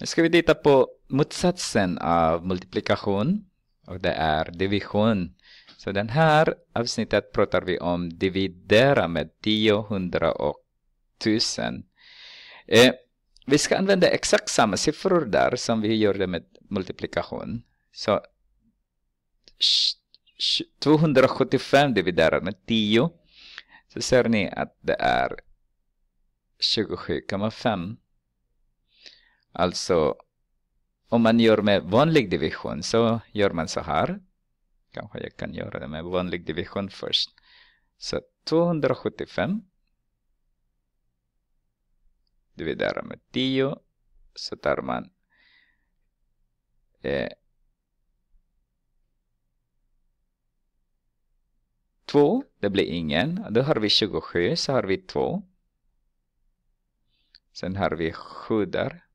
Nu ska vi titta på motsatsen av multiplikation och det är division. Så den här avsnittet pratar vi om dividera med 10, 100 och 1000. Eh, vi ska använda exakt samma siffror där som vi gjorde med multiplikation. Så 275 dividerat med 10 så ser ni att det är 27,5. Alltså, om man gör med vanlig division så gör man så här. Kanske jag kan göra det med vanlig division först. Så 275 dividerar med 10 så tar man eh, 2, det blir ingen. Då har vi 27, så har vi 2. Sen har vi 7 där.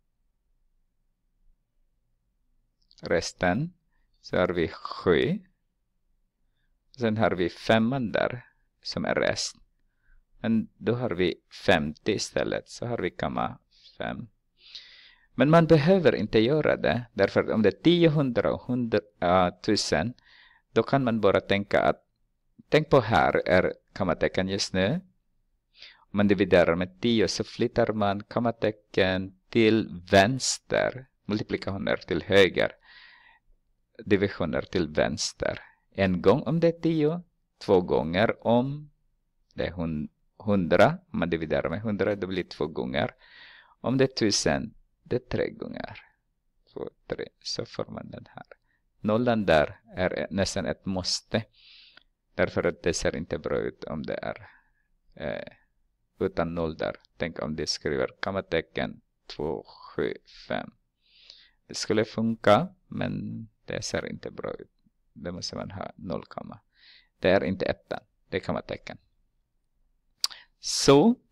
resten. Så har vi 7. Sen har vi femman där som är rest. Men då har vi 50 istället. Så har vi komma 5. Men man behöver inte göra det. Därför att om det är 10, 100 och 100, uh, Då kan man bara tänka att. Tänk på här är kammatecken just nu. Om man dividerar med 10 så flyttar man kammatecken till vänster. Multiplikationer till höger divisioner till vänster. En gång om det är 10, två gånger om det är 100, man dividerar med 100, det blir två gånger. Om det är 1000, det är tre gånger. Två, tre, så får man den här. Nollan där är nästan ett måste. Därför att det ser inte bra ut om det är eh, utan noll där. Tänk om de skriver kommatecken 275. Det skulle funka, men det ser inte bra ut. Det måste man ha 0, Det är inte ettan. Det kan vara tecken. Så